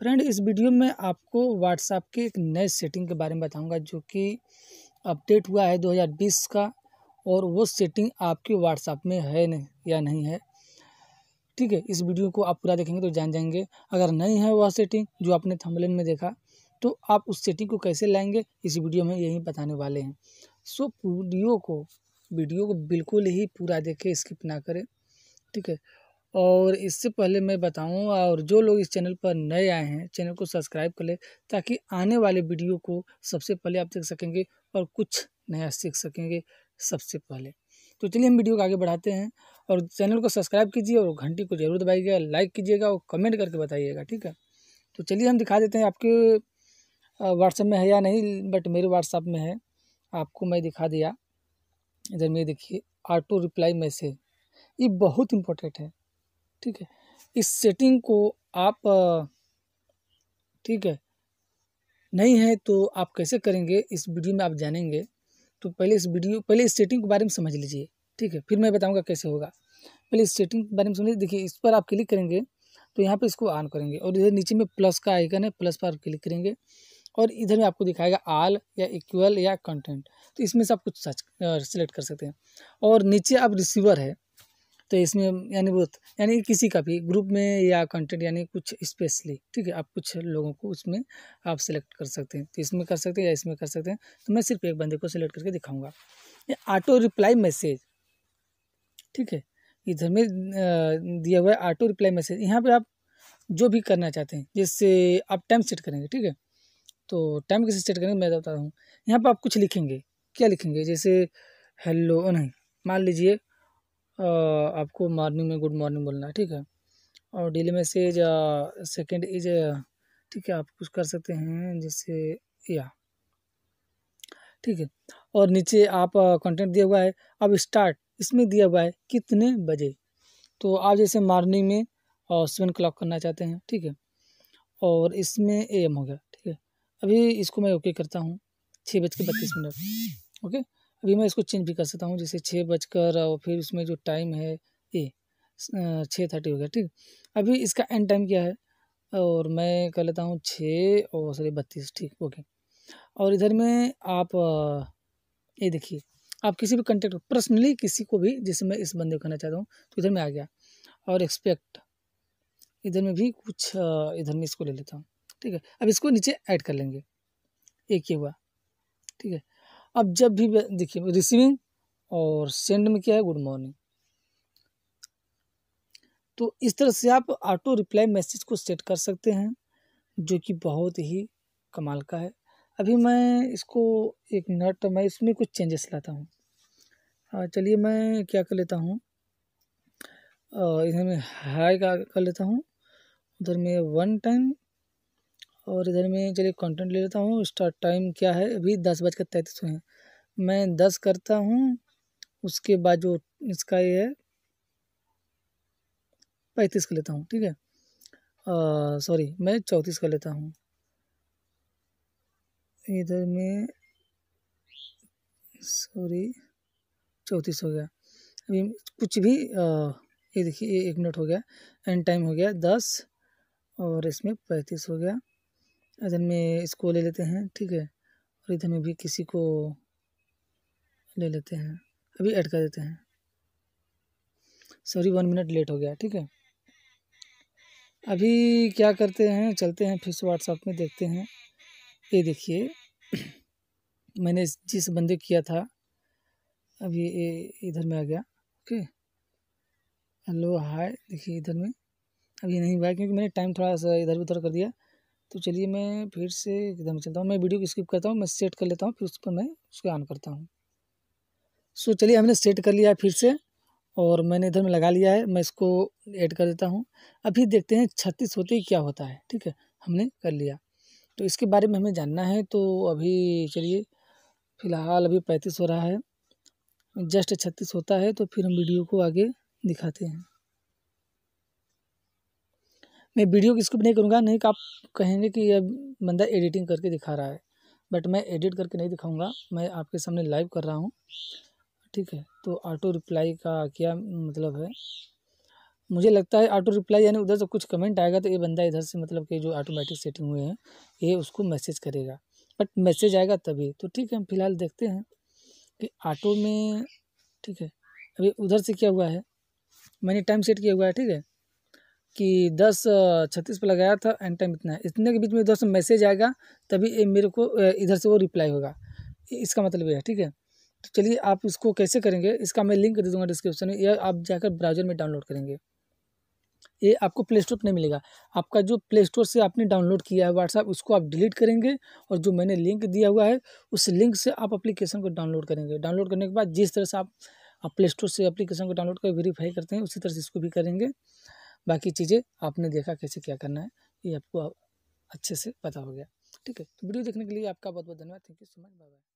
friend इस video में आपको व्हाट्सएप के एक नए सेटिंग के बारे में बताऊंगा जो कि अपडेट हुआ है 2020 का और वो सेटिंग आपके व्हाट्सएप में है नहीं या नहीं है ठीक है इस वीडियो को आप पूरा देखेंगे तो जान जाएंगे अगर नहीं है वह सेटिंग जो आपने थम्बलिन में देखा तो आप उस सेटिंग को कैसे लाएंगे इस वीडियो में यही बताने वाले हैं सो वीडियो को वीडियो को बिल्कुल ही पूरा देखें स्किप ना करें ठीक है और इससे पहले मैं बताऊं और जो लोग इस चैनल पर नए आए हैं चैनल को सब्सक्राइब कर लें ताकि आने वाले वीडियो को सबसे पहले आप देख सकेंगे और कुछ नया सीख सकेंगे सबसे पहले तो चलिए हम वीडियो को आगे बढ़ाते हैं और चैनल को सब्सक्राइब कीजिए और घंटी को जरूर दबाइएगा लाइक कीजिएगा और कमेंट करके बताइएगा ठीक है तो चलिए हम दिखा देते हैं आपके व्हाट्सएप में है या नहीं बट मेरे व्हाट्सएप में है आपको मैं दिखा दिया इधर मेरे देखिए ऑटो रिप्लाई मैसेज ये बहुत इंपॉर्टेंट है ठीक है इस सेटिंग को आप ठीक है नहीं है तो आप कैसे करेंगे इस वीडियो में आप जानेंगे तो पहले इस वीडियो पहले इस सेटिंग के बारे में समझ लीजिए ठीक है फिर मैं बताऊंगा कैसे होगा पहले इस सेटिंग के बारे में समझिए देखिए इस पर आप क्लिक करेंगे तो यहाँ पे इसको ऑन करेंगे और इधर नीचे में प्लस का आइकन है प्लस पर क्लिक करेंगे और इधर में आपको दिखाएगा आल या इक्वल या कंटेंट तो इसमें से आप कुछ सर्च सेलेक्ट कर सकते हैं और नीचे आप रिसीवर है तो इसमें यानी बहुत यानी किसी का भी ग्रुप में या कंटेंट यानी कुछ स्पेशली ठीक है आप कुछ लोगों को उसमें आप सेलेक्ट कर सकते हैं तो इसमें कर सकते हैं या इसमें कर सकते हैं तो मैं सिर्फ एक बंदे को सिलेक्ट करके दिखाऊँगा ये ऑटो रिप्लाई मैसेज ठीक है इधर में दिया हुआ है ऑटो रिप्लाई मैसेज यहाँ पर आप जो भी करना चाहते हैं जैसे आप टाइम सेट करेंगे ठीक है तो टाइम कैसे सेट करेंगे मैं बता रहा हूँ यहाँ पर आप कुछ लिखेंगे क्या लिखेंगे जैसे हेलो नहीं मान लीजिए आपको मॉर्निंग में गुड मॉर्निंग बोलना है ठीक है और डेली मैसेज सेकेंड इज ठीक है आप कुछ कर सकते हैं जैसे या ठीक है और नीचे आप कंटेंट दिया हुआ है अब स्टार्ट इसमें दिया हुआ है कितने बजे तो आप जैसे मॉर्निंग में सेवन क्लॉक करना चाहते हैं ठीक है और इसमें ए एम हो गया ठीक है अभी इसको मैं ओके करता हूँ छः बज के बत्तीस मिनट ओके अभी मैं इसको चेंज भी कर सकता हूँ जैसे छः बजकर और फिर उसमें जो टाइम है ये छः थर्टी हो गया ठीक अभी इसका एंड टाइम क्या है और मैं कर लेता हूँ छः और सॉरी बत्तीस ठीक ओके और इधर में आप ये देखिए आप किसी भी कंटेक्ट पर्सनली किसी को भी जैसे मैं इस बंदे को करना चाहता हूँ तो इधर में आ गया और एक्सपेक्ट इधर में भी कुछ इधर में इसको ले लेता हूँ ठीक है अब इसको नीचे ऐड कर लेंगे एक ये हुआ ठीक है अब जब भी देखिए रिसीविंग और सेंड में क्या है गुड मॉर्निंग तो इस तरह से आप ऑटो रिप्लाई मैसेज को सेट कर सकते हैं जो कि बहुत ही कमाल का है अभी मैं इसको एक मिनट मैं इसमें कुछ चेंजेस लाता हूँ हाँ, चलिए मैं क्या कर लेता हूँ इधर में हाई का कर लेता हूँ उधर में वन टाइम और इधर में चलिए कंटेंट ले लेता हूँ स्टार्ट टाइम क्या है अभी दस बज कर तैंतीस हैं मैं दस करता हूँ उसके बाद जो इसका ये है पैंतीस कर लेता हूँ ठीक है सॉरी मैं चौंतीस कर लेता हूँ इधर में सॉरी चौंतीस हो गया अभी कुछ भी आ, ये देखिए एक मिनट हो गया एंड टाइम हो गया दस और इसमें पैंतीस हो गया इधर में इसको ले लेते हैं ठीक है और इधर में भी किसी को ले लेते हैं अभी ऐड कर देते हैं सॉरी वन मिनट लेट हो गया ठीक है अभी क्या करते हैं चलते हैं फिर से व्हाट्सअप में देखते हैं ये देखिए मैंने जिस बंदे किया था अभी ये इधर में आ गया ओके हेलो हाय देखिए इधर में अभी नहीं हुआ क्योंकि मैंने टाइम थोड़ा सा इधर उधर कर दिया तो चलिए मैं फिर से एकदम चलता हूँ मैं वीडियो को स्किप करता हूँ मैं सेट कर लेता हूँ फिर उस पर मैं उसको ऑन करता हूँ सो so, चलिए हमने सेट कर लिया है फिर से और मैंने इधर में लगा लिया है मैं इसको ऐड कर देता हूँ अभी देखते हैं छत्तीस होते ही क्या होता है ठीक है हमने कर लिया तो इसके बारे में हमें जानना है तो अभी चलिए फ़िलहाल अभी पैंतीस हो रहा है जस्ट छत्तीस होता है तो फिर हम वीडियो को आगे दिखाते हैं मैं वीडियो की स्किप नहीं करूँगा नहीं तो आप कहेंगे कि यह बंदा एडिटिंग करके दिखा रहा है बट मैं एडिट करके नहीं दिखाऊँगा मैं आपके सामने लाइव कर रहा हूँ ठीक है तो ऑटो रिप्लाई का क्या मतलब है मुझे लगता है ऑटो रिप्लाई यानी उधर से कुछ कमेंट आएगा तो ये बंदा इधर से मतलब कि जो ऑटोमेटिक सेटिंग हुए हैं ये उसको मैसेज करेगा बट मैसेज आएगा तभी तो ठीक है हम फिलहाल देखते हैं कि ऑटो में ठीक है अभी उधर से क्या हुआ है मैंने टाइम सेट किया हुआ है ठीक है कि दस छत्तीस पर लगाया था एंड टाइम इतना है इतने के बीच में दोस्तों मैसेज आएगा तभी ये मेरे को इधर से वो रिप्लाई होगा इसका मतलब ये है ठीक है तो चलिए आप इसको कैसे करेंगे इसका मैं लिंक दे दूंगा डिस्क्रिप्शन में या आप जाकर ब्राउजर में डाउनलोड करेंगे ये आपको प्ले स्टोर पर नहीं मिलेगा आपका जो प्ले स्टोर से आपने डाउनलोड किया है व्हाट्सएप उसको आप डिलीट करेंगे और जो मैंने लिंक दिया हुआ है उस लिंक से आप अप्लीकेशन को डाउनलोड करेंगे डाउनलोड करने के बाद जिस तरह से आप प्ले स्टोर से अप्लीकेशन को डाउनलोड कर वेरीफाई करते हैं उसी तरह से इसको भी करेंगे बाकी चीज़ें आपने देखा कैसे क्या करना है ये आपको अच्छे से पता हो गया ठीक है तो वीडियो देखने के लिए आपका बहुत बहुत धन्यवाद thank you so much bye bye